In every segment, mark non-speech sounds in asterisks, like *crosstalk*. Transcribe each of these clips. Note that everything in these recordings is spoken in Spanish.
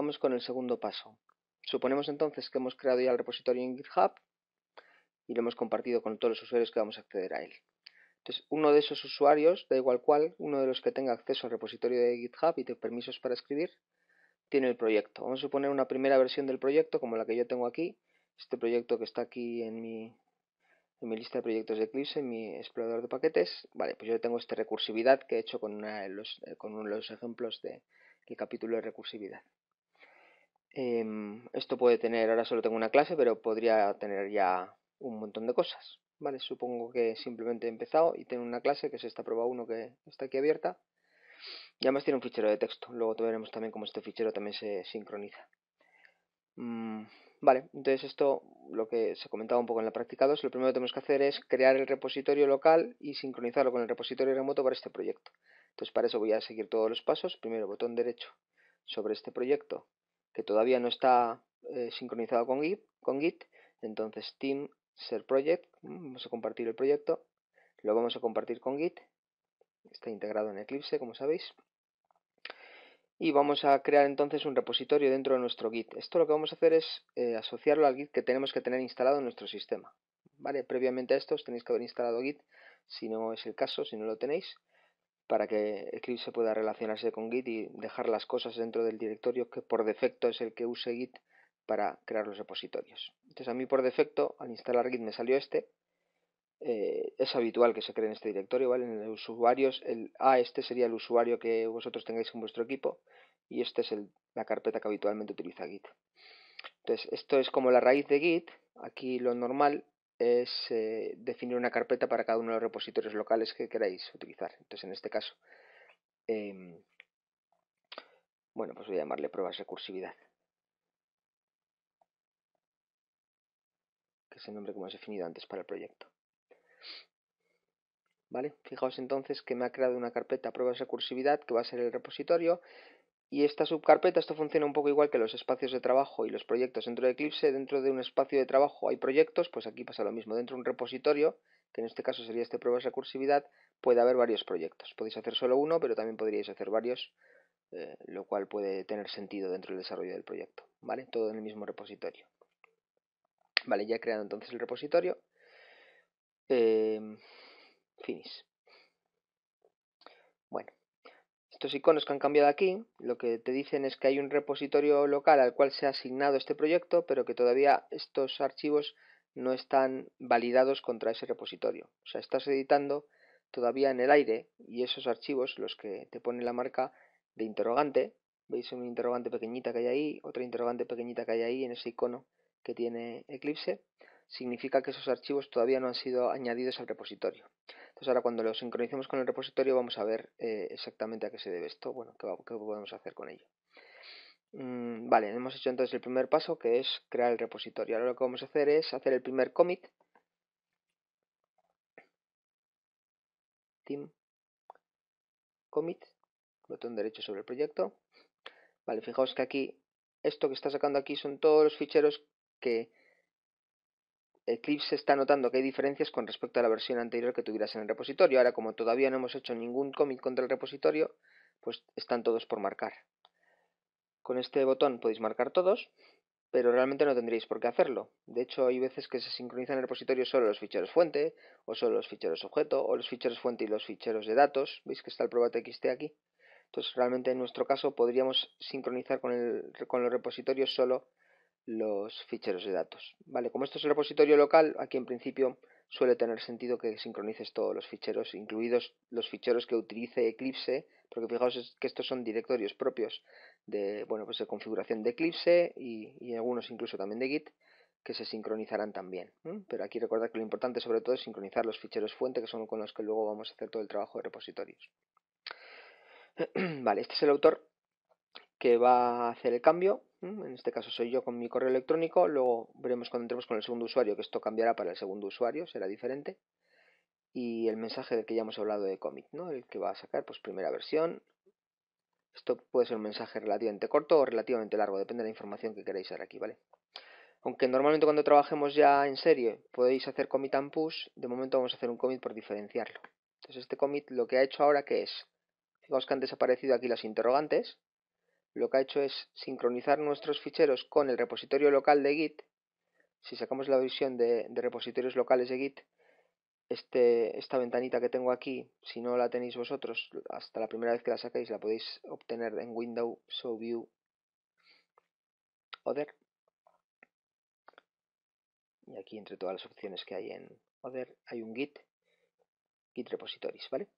Vamos con el segundo paso. Suponemos entonces que hemos creado ya el repositorio en GitHub y lo hemos compartido con todos los usuarios que vamos a acceder a él. Entonces, uno de esos usuarios, da igual cual, uno de los que tenga acceso al repositorio de GitHub y de permisos para escribir, tiene el proyecto. Vamos a suponer una primera versión del proyecto, como la que yo tengo aquí, este proyecto que está aquí en mi, lista de proyectos de Eclipse, en mi explorador de paquetes. Vale, pues yo tengo esta recursividad que he hecho con, los, uno de los ejemplos del capítulo de recursividad. Em, esto puede tener, ahora solo tengo una clase, pero podría tener ya un montón de cosas. Vale, supongo que simplemente he empezado y tengo una clase que es esta prueba 1 que está aquí abierta. Y además tiene un fichero de texto. Luego veremos también cómo este fichero también se sincroniza. Mm, vale, entonces esto, lo que se comentaba un poco en la práctica 2, lo primero que tenemos que hacer es crear el repositorio local y sincronizarlo con el repositorio remoto para este proyecto. Entonces para eso voy a seguir todos los pasos. Primero botón derecho sobre este proyecto, que todavía no está eh, sincronizado con Git, Entonces team project, mm, vamos a compartir el proyecto, lo vamos a compartir con Git, está integrado en Eclipse como sabéis. Y vamos a crear entonces un repositorio dentro de nuestro Git. Esto lo que vamos a hacer es eh, asociarlo al Git que tenemos que tener instalado en nuestro sistema. ¿Vale? Previamente a esto os tenéis que haber instalado Git, si no es el caso, si no lo tenéis para que Eclipse pueda relacionarse con Git y dejar las cosas dentro del directorio que por defecto es el que use Git para crear los repositorios. Entonces a mí por defecto al instalar Git me salió este. Eh, es habitual que se cree en este directorio, ¿vale? En los usuarios, el A ah, este sería el usuario que vosotros tengáis en vuestro equipo y esta es la carpeta que habitualmente utiliza Git. Entonces esto es como la raíz de Git. Aquí lo normal es eh, definir una carpeta para cada uno de los repositorios locales que queráis utilizar. Entonces, en este caso, em, bueno, pues voy a llamarle pruebas recursividad. Que es el nombre que hemos definido antes para el proyecto. ¿Vale? Fijaos entonces que me ha creado una carpeta pruebas recursividad que va a ser el repositorio y esta subcarpeta, esto funciona un poco igual que los espacios de trabajo y los proyectos dentro de Eclipse. Dentro de un espacio de trabajo hay proyectos, pues aquí pasa lo mismo. Dentro de un repositorio, que en este caso sería este pruebas recursividad, puede haber varios proyectos. Podéis hacer solo uno, pero también podríais hacer varios, eh, lo cual puede tener sentido dentro del desarrollo del proyecto. ¿Vale? Todo en el mismo repositorio. Vale, ya he creado entonces el repositorio. Eh, em, finish. Estos iconos que han cambiado aquí lo que te dicen es que hay un repositorio local al cual se ha asignado este proyecto, pero que todavía estos archivos no están validados contra ese repositorio. O sea, estás editando todavía en el aire y esos archivos, los que te pone la marca de interrogante, veis un interrogante pequeñita que hay ahí, otra interrogante pequeñita que hay ahí en ese icono que tiene Eclipse, significa que esos archivos todavía no han sido añadidos al repositorio. Entonces ahora cuando lo sincronicemos con el repositorio vamos a ver eh, exactamente a qué se debe esto, bueno, qué, podemos hacer con ello. Mm, vale, hemos hecho entonces el primer paso que es crear el repositorio. Ahora lo que vamos a hacer es hacer el primer commit. Team commit, botón derecho sobre el proyecto. Vale, fijaos que aquí, esto que está sacando aquí son todos los ficheros que Eclipse está notando que hay diferencias con respecto a la versión anterior que tuvieras en el repositorio. Ahora, como todavía no hemos hecho ningún commit contra el repositorio, pues están todos por marcar. Con este botón podéis marcar todos, pero realmente no tendréis por qué hacerlo. De hecho, hay veces que se sincronizan en el repositorio solo los ficheros fuente, o solo los ficheros objeto, o los ficheros fuente y los ficheros de datos. ¿Veis que está el probatxt aquí? Entonces, realmente en nuestro caso podríamos sincronizar con, el, con los repositorios solo los ficheros de datos. Vale, como esto es el repositorio local, aquí en principio suele tener sentido que sincronices todos los ficheros, incluidos los ficheros que utilice Eclipse, porque fijaos que estos son directorios propios de, bueno, pues de configuración de Eclipse y, algunos incluso también de Git que se sincronizarán también. Pero aquí recordad que lo importante sobre todo es sincronizar los ficheros fuente, que son con los que luego vamos a hacer todo el trabajo de repositorios. *clears throat* vale, este es el autor que va a hacer el cambio en este caso soy yo con mi correo electrónico, luego veremos cuando entremos con el segundo usuario, que esto cambiará para el segundo usuario, será diferente. Y el mensaje del que ya hemos hablado de commit, ¿no? El que va a sacar, pues primera versión. Esto puede ser un mensaje relativamente corto o relativamente largo, depende de la información que queráis hacer aquí, ¿vale? Aunque normalmente cuando trabajemos ya en serie podéis hacer commit and push, de momento vamos a hacer un commit por diferenciarlo. Entonces este commit lo que ha hecho ahora que es, fijaos que han desaparecido aquí las interrogantes, lo que ha hecho es sincronizar nuestros ficheros con el repositorio local de Git. Si sacamos la visión de, repositorios locales de Git, este, esta ventanita que tengo aquí, si no la tenéis vosotros, hasta la primera vez que la sacáis la podéis obtener en Windows Show View Other. Y aquí entre todas las opciones que hay en Other hay un Git, Git Repositories, ¿vale?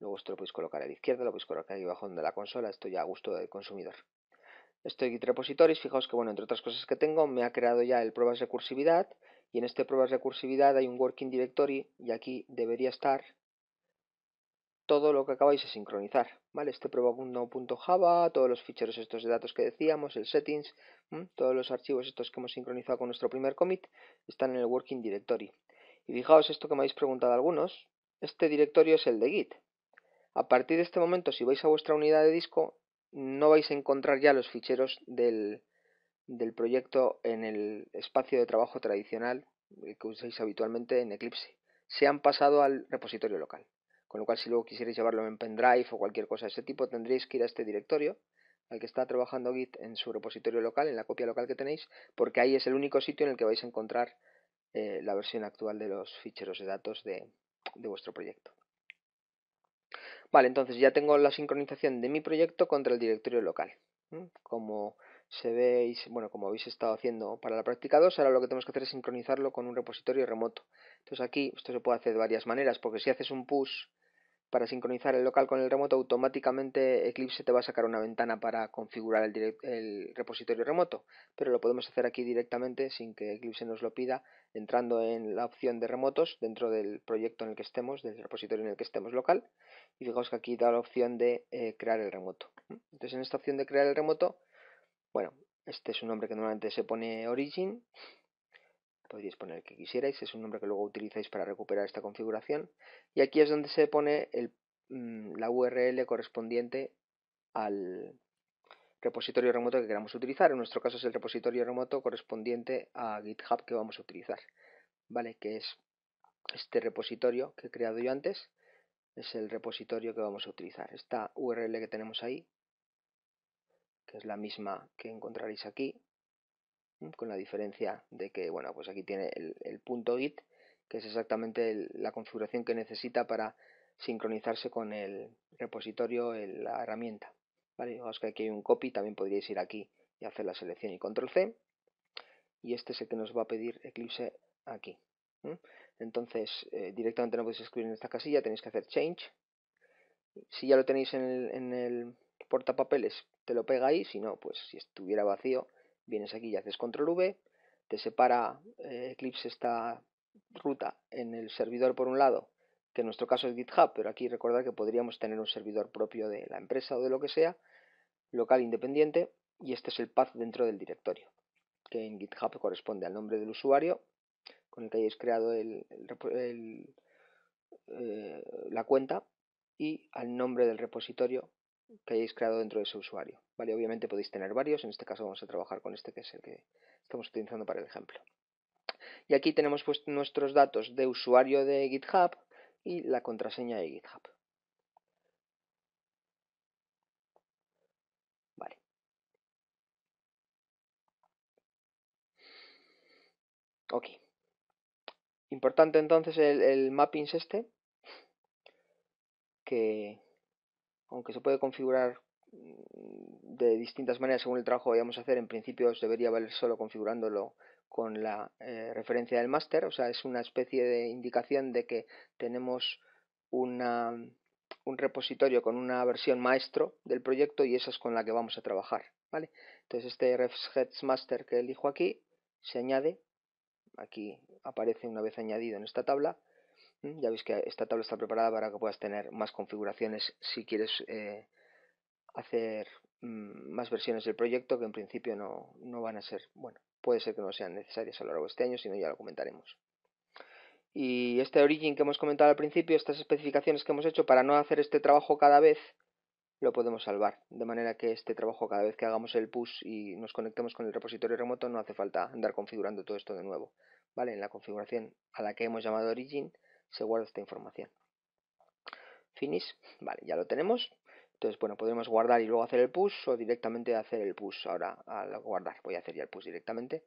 Luego esto lo podéis colocar a la izquierda, lo podéis colocar aquí abajo donde la consola, esto ya a gusto del consumidor. Esto es Git Repositories, fijaos que bueno, entre otras cosas que tengo, me ha creado ya el pruebas recursividad y en este pruebas recursividad hay un working directory y aquí debería estar todo lo que acabáis de sincronizar, ¿vale? Este prueba.java, todos los ficheros estos de datos que decíamos, el settings, todos los archivos estos que hemos sincronizado con nuestro primer commit están en el working directory. Y fijaos esto que me habéis preguntado algunos, este directorio es el de Git, a partir de este momento, si vais a vuestra unidad de disco, no vais a encontrar ya los ficheros del, proyecto en el espacio de trabajo tradicional eh, que usáis habitualmente en Eclipse. Se han pasado al repositorio local. Con lo cual, si luego quisierais llevarlo en pendrive o cualquier cosa de ese tipo, tendréis que ir a este directorio al que está trabajando Git en su repositorio local, en la copia local que tenéis, porque ahí es el único sitio en el que vais a encontrar eh, la versión actual de los ficheros de datos de vuestro proyecto. Vale, entonces ya tengo la sincronización de mi proyecto contra el directorio local. Como se veis, bueno, como habéis estado haciendo para la práctica 2, ahora lo que tenemos que hacer es sincronizarlo con un repositorio remoto. Entonces aquí esto se puede hacer de varias maneras, porque si haces un push para sincronizar el local con el remoto, automáticamente Eclipse te va a sacar una ventana para configurar el, repositorio remoto, pero lo podemos hacer aquí directamente sin que Eclipse nos lo pida, entrando en la opción de remotos dentro del proyecto en el que estemos, del repositorio en el que estemos local, y fijaos que aquí da la opción de eh, crear el remoto. Entonces en esta opción de crear el remoto, bueno, este es un nombre que normalmente se pone Origin, Podéis poner el que quisierais, es un nombre que luego utilizáis para recuperar esta configuración y aquí es donde se pone mm, la URL correspondiente al repositorio remoto que queramos utilizar, en nuestro caso es el repositorio remoto correspondiente a GitHub que vamos a utilizar, ¿vale? Que es este repositorio que he creado yo antes, es el repositorio que vamos a utilizar, esta URL que tenemos ahí, que es la misma que encontraréis aquí, Mm, con la diferencia de que, bueno, pues aquí tiene el, punto git, que es exactamente la configuración que necesita para sincronizarse con el repositorio, la herramienta. ¿vale? Digamos que aquí hay un copy, también podríais ir aquí y hacer la selección y control C. Y este es el que nos va a pedir Eclipse aquí. Entonces, eh, directamente no podéis escribir en esta casilla, tenéis que hacer change. Si ya lo tenéis en el, en el portapapeles, te lo pega ahí, si no, pues si estuviera vacío, Vienes aquí y haces control V, te separa eh, Eclipse esta ruta en el servidor por un lado, que en nuestro caso es GitHub, pero aquí recordar que podríamos tener un servidor propio de la empresa o de lo que sea, local independiente, y este es el path dentro del directorio, que en GitHub corresponde al nombre del usuario con el que hayáis creado eh, la cuenta y al nombre del repositorio que hayáis creado dentro de ese usuario. ¿vale? Obviamente podéis tener varios, en este caso vamos a trabajar con este que es el que estamos utilizando para el ejemplo. Y aquí tenemos pues nuestros datos de usuario de GitHub y la contraseña de GitHub. Ok. Importante entonces el, mapping este, que, aunque se puede configurar mm, de distintas maneras según el trabajo que vayamos a hacer, en principio debería valer solo configurándolo con la eh, referencia del máster, o sea, es una especie de indicación de que tenemos un repositorio con una versión maestro del proyecto y esa es con la que vamos a trabajar, ¿vale? Entonces este refs master que elijo aquí se añade, aquí aparece una vez añadido en esta tabla, ya veis que esta tabla está preparada para que puedas tener más configuraciones si quieres eh, hacer mm, más versiones del proyecto que en principio no, no van a ser, bueno, puede ser que no sean necesarias a lo largo de este año, sino ya lo comentaremos. Y este origin que hemos comentado al principio, estas especificaciones que hemos hecho para no hacer este trabajo cada vez, lo podemos salvar. De manera que este trabajo cada vez que hagamos el push y nos conectemos con el repositorio remoto no hace falta andar configurando todo esto de nuevo. ¿Vale? En la configuración a la que hemos llamado origin se guarda esta información. Finish, vale, ya lo tenemos. Entonces, bueno, podremos guardar y luego hacer el push o directamente hacer el push. Ahora, al guardar, voy a hacer ya el push directamente.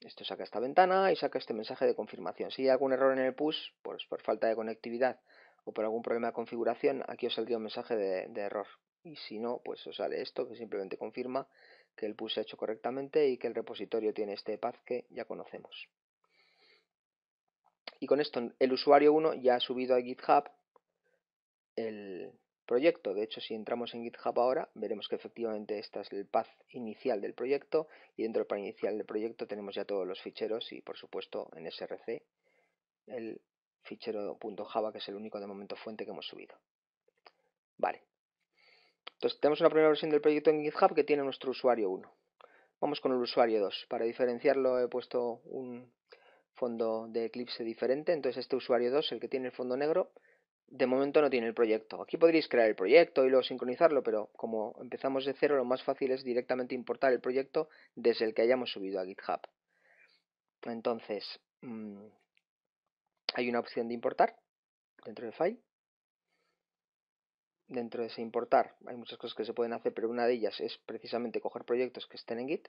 Esto saca esta ventana y saca este mensaje de confirmación. Si hay algún error en el push, pues por falta de conectividad o por algún problema de configuración, aquí os saldría un mensaje de, de error. Y si no, pues os sale esto que simplemente confirma que el push se ha hecho correctamente y que el repositorio tiene este path que ya conocemos y con esto el usuario 1 ya ha subido a GitHub el proyecto. De hecho, si entramos en GitHub ahora, veremos que efectivamente este es el path inicial del proyecto y dentro del path inicial del proyecto tenemos ya todos los ficheros y por supuesto en src el fichero .java que es el único de momento fuente que hemos subido. Vale. Entonces tenemos una primera versión del proyecto en GitHub que tiene nuestro usuario 1. Vamos con el usuario 2. Para diferenciarlo he puesto un fondo de Eclipse diferente. Entonces este usuario 2, el que tiene el fondo negro, de momento no tiene el proyecto. Aquí podríais crear el proyecto y luego sincronizarlo, pero como empezamos de cero, lo más fácil es directamente importar el proyecto desde el que hayamos subido a GitHub. Entonces, mm, hay una opción de importar dentro del File. Dentro de ese importar hay muchas cosas que se pueden hacer, pero una de ellas es precisamente coger proyectos que estén en Git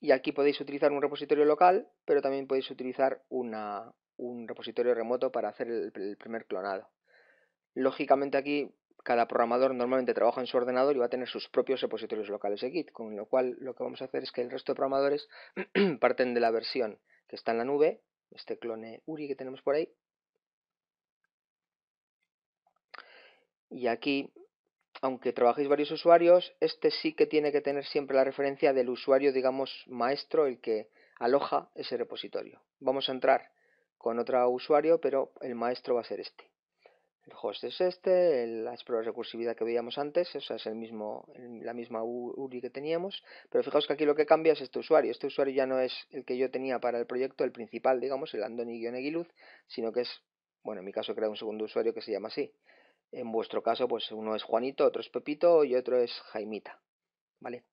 y aquí podéis utilizar un repositorio local, pero también podéis utilizar un repositorio remoto para hacer el, el primer clonado. Lógicamente aquí cada programador normalmente trabaja en su ordenador y va a tener sus propios repositorios locales de Git, con lo cual lo que vamos a hacer es que el resto de programadores *clears throat* parten de la versión que está en la nube, este clone URI que tenemos por ahí, y aquí aunque trabajéis varios usuarios, este sí que tiene que tener siempre la referencia del usuario, digamos, maestro, el que aloja ese repositorio. Vamos a entrar con otro usuario, pero el maestro va a ser este. El host es este, la de recursividad que veíamos antes, esa es el mismo, la misma URI que teníamos, pero fijaos que aquí lo que cambia es este usuario. Este usuario ya no es el que yo tenía para el proyecto, el principal, digamos, el Andoni-Eguiluz, sino que es, bueno, en mi caso he creado un segundo usuario que se llama así. En vuestro caso, pues uno es Juanito, otro es Pepito y otro es Jaimita. ¿Vale?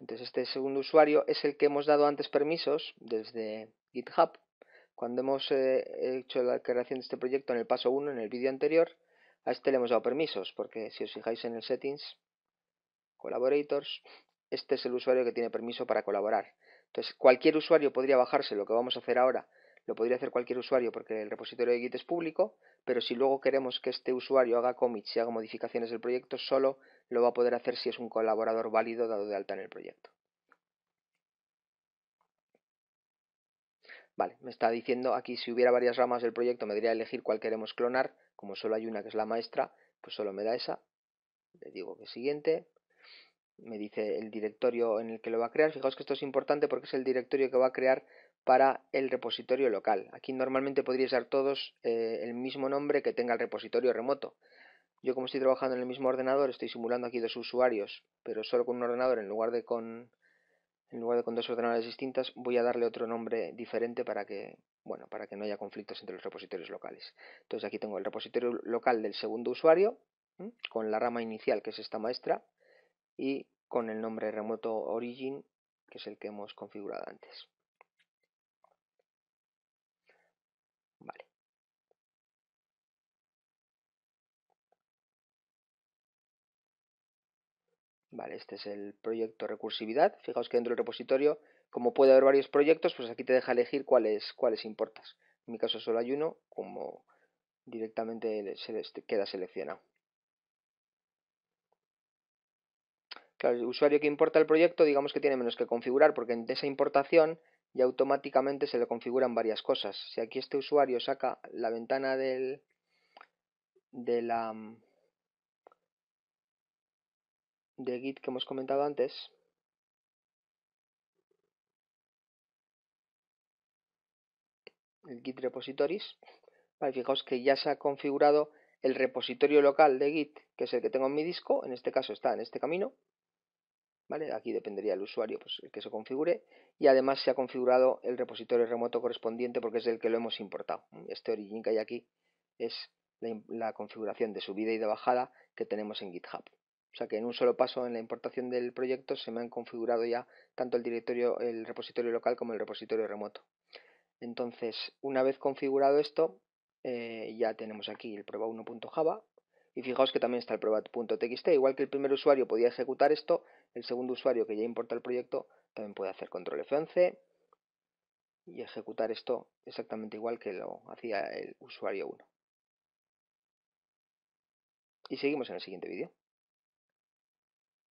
Entonces este segundo usuario es el que hemos dado antes permisos desde GitHub. Cuando hemos eh, hecho la creación de este proyecto en el paso 1, en el vídeo anterior, a este le hemos dado permisos, porque si os fijáis en el settings, collaborators, este es el usuario que tiene permiso para colaborar. Entonces cualquier usuario podría bajarse lo que vamos a hacer ahora lo podría hacer cualquier usuario porque el repositorio de Git es público, pero si luego queremos que este usuario haga commits y haga modificaciones del proyecto, solo lo va a poder hacer si es un colaborador válido dado de alta en el proyecto. Vale, me está diciendo aquí si hubiera varias ramas del proyecto me diría elegir cuál queremos clonar, como solo hay una que es la maestra, pues solo me da esa. Le digo que siguiente, me dice el directorio en el que lo va a crear. Fijaos que esto es importante porque es el directorio que va a crear para el repositorio local. Aquí normalmente podríais dar todos eh, el mismo nombre que tenga el repositorio remoto. Yo como estoy trabajando en el mismo ordenador, estoy simulando aquí dos usuarios, pero solo con un ordenador en lugar de con, en lugar de con dos ordenadores distintas, voy a darle otro nombre diferente para que, bueno, para que no haya conflictos entre los repositorios locales. Entonces aquí tengo el repositorio local del segundo usuario, con la rama inicial que es esta maestra, y con el nombre remoto origin, que es el que hemos configurado antes. Vale, este es el proyecto recursividad. Fijaos que dentro del repositorio, como puede haber varios proyectos, pues aquí te deja elegir cuáles, cuáles importas. En mi caso solo hay uno, como directamente se queda seleccionado. el usuario que importa el proyecto, digamos que tiene menos que configurar, porque en esa importación ya automáticamente se le configuran varias cosas. Si aquí este usuario saca la ventana del, de la de Git que hemos comentado antes. El Git repositories. Vale, fijaos que ya se ha configurado el repositorio local de Git, que es el que tengo en mi disco. En este caso está en este camino. ¿Vale? Aquí dependería el usuario, pues el que se configure. Y además se ha configurado el repositorio remoto correspondiente porque es el que lo hemos importado. Este origin que hay aquí es la configuración de subida y de bajada que tenemos en GitHub. O sea que en un solo paso en la importación del proyecto se me han configurado ya tanto el directorio, el repositorio local como el repositorio remoto. Entonces, una vez configurado esto, eh, ya tenemos aquí el prueba1.java y fijaos que también está el prueba.txt. Igual que el primer usuario podía ejecutar esto, el segundo usuario que ya importa el proyecto también puede hacer control F11 y ejecutar esto exactamente igual que lo hacía el usuario 1. Y seguimos en el siguiente vídeo.